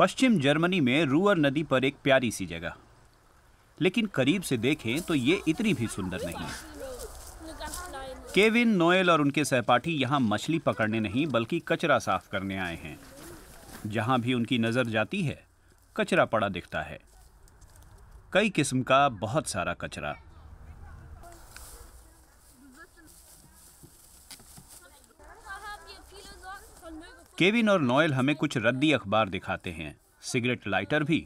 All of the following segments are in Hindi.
पश्चिम जर्मनी में रूअर नदी पर एक प्यारी सी जगह लेकिन करीब से देखें तो ये इतनी भी सुंदर नहीं केविन नोएल और उनके सहपाठी यहाँ मछली पकड़ने नहीं बल्कि कचरा साफ करने आए हैं जहाँ भी उनकी नज़र जाती है कचरा पड़ा दिखता है कई किस्म का बहुत सारा कचरा केविन और नॉयल हमें कुछ रद्दी अखबार दिखाते हैं सिगरेट लाइटर भी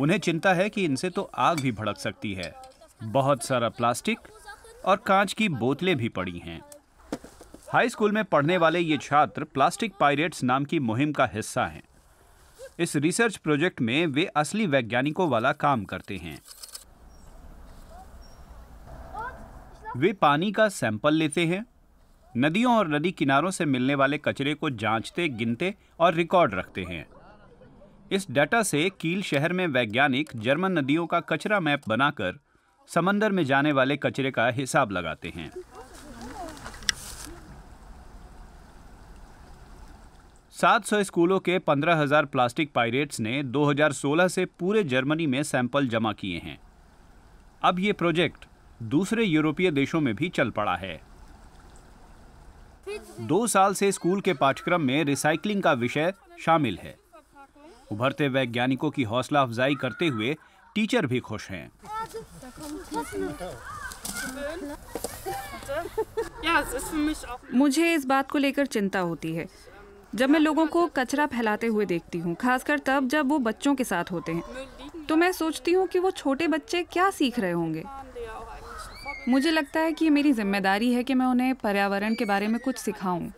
उन्हें चिंता है कि इनसे तो आग भी भड़क सकती है बहुत सारा प्लास्टिक और कांच की बोतलें भी पड़ी हैं हाई स्कूल में पढ़ने वाले ये छात्र प्लास्टिक पायरेट्स नाम की मुहिम का हिस्सा हैं इस रिसर्च प्रोजेक्ट में वे असली वैज्ञानिकों वाला काम करते हैं वे पानी का सैंपल लेते हैं नदियों और नदी किनारों से मिलने वाले कचरे को जांचते गिनते और रिकॉर्ड रखते हैं इस डाटा से कील शहर में वैज्ञानिक जर्मन नदियों का कचरा मैप बनाकर समंदर में जाने वाले कचरे का हिसाब लगाते हैं सात सौ स्कूलों के पंद्रह हजार प्लास्टिक पायरेट्स ने 2016 से पूरे जर्मनी में सैंपल जमा किए हैं अब ये प्रोजेक्ट दूसरे यूरोपीय देशों में भी चल पड़ा है दो साल से स्कूल के पाठ्यक्रम में रिसाइकलिंग का विषय शामिल है उभरते वैज्ञानिकों की हौसला अफजाई करते हुए टीचर भी खुश हैं मुझे इस बात को लेकर चिंता होती है जब मैं लोगों को कचरा फैलाते हुए देखती हूँ खासकर तब जब वो बच्चों के साथ होते हैं तो मैं सोचती हूँ कि वो छोटे बच्चे क्या सीख रहे होंगे मुझे लगता है कि मेरी जिम्मेदारी है कि मैं उन्हें पर्यावरण के बारे में कुछ सिखाऊं।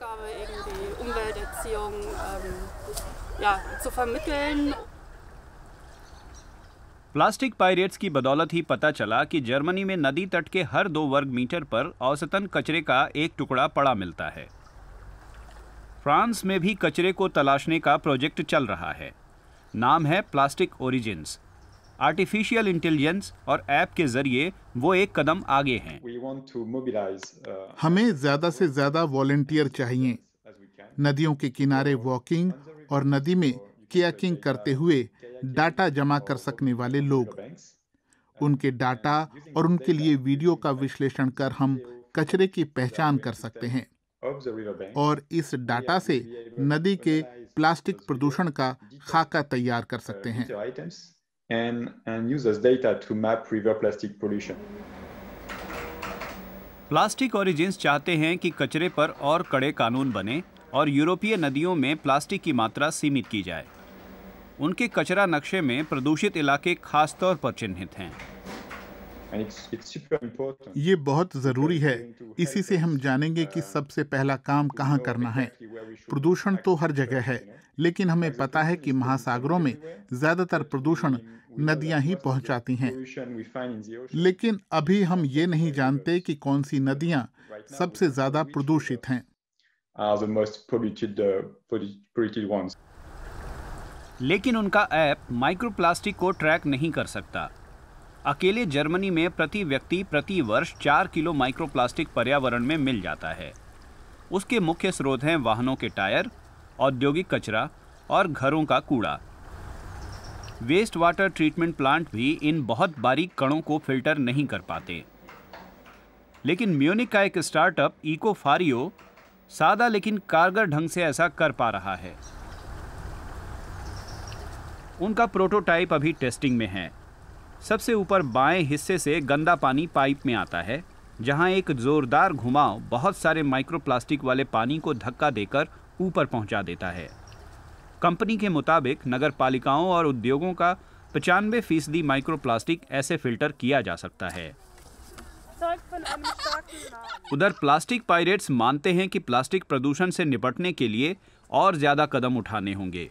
प्लास्टिक पायरेट्स की बदौलत ही पता चला कि जर्मनी में नदी तट के हर दो वर्ग मीटर पर औसतन कचरे का एक टुकड़ा पड़ा मिलता है फ्रांस में भी कचरे को तलाशने का प्रोजेक्ट चल रहा है नाम है प्लास्टिक ओरिजिन्स आर्टिफिशियल इंटेलिजेंस और ऐप के जरिए वो एक कदम आगे हैं uh, हमें ज़्यादा से ज़्यादा वॉल्टियर चाहिए नदियों के किनारे वॉकिंग और नदी में कियाकिंग करते हुए डाटा जमा कर सकने वाले लोग उनके डाटा और उनके लिए वीडियो का विश्लेषण कर हम कचरे की पहचान कर सकते हैं और इस डाटा से नदी के प्लास्टिक प्रदूषण का खाका तैयार कर सकते हैं and, and uses data to map river plastic pollution. Plastic Origins चाहते हैं कि कचरे पर और कड़े कानून बने और यूरोपीय नदियों में प्लास्टिक की मात्रा सीमित की जाए उनके कचरा नक्शे में प्रदूषित इलाके खासतौर पर चिन्हित हैं ये बहुत ज़रूरी है इसी से हम जानेंगे कि uh, सबसे पहला काम कहाँ करना है प्रदूषण तो हर जगह है लेकिन हमें पता है कि महासागरों में ज़्यादातर प्रदूषण नदियां ही पहुंचाती हैं लेकिन अभी हम ये नहीं जानते कि कौन सी नदियां सबसे ज़्यादा प्रदूषित हैं uh, uh, लेकिन उनका ऐप माइक्रोप्लास्टिक को ट्रैक नहीं कर सकता अकेले जर्मनी में प्रति व्यक्ति प्रति वर्ष चार किलो माइक्रोप्लास्टिक पर्यावरण में मिल जाता है उसके मुख्य स्रोत हैं वाहनों के टायर औद्योगिक कचरा और घरों का कूड़ा वेस्ट वाटर ट्रीटमेंट प्लांट भी इन बहुत बारीक कणों को फिल्टर नहीं कर पाते लेकिन म्यूनिक का एक स्टार्टअप इको फारियो सादा लेकिन कारगर ढंग से ऐसा कर पा रहा है उनका प्रोटोटाइप अभी टेस्टिंग में है सबसे ऊपर बाएं हिस्से से गंदा पानी पाइप में आता है जहां एक जोरदार घुमाव बहुत सारे माइक्रोप्लास्टिक वाले पानी को धक्का देकर ऊपर पहुंचा देता है कंपनी के मुताबिक नगर पालिकाओं और उद्योगों का पचानवे फीसदी माइक्रो ऐसे फिल्टर किया जा सकता है उधर प्लास्टिक पायरेट्स मानते हैं कि प्लास्टिक प्रदूषण से निपटने के लिए और ज़्यादा कदम उठाने होंगे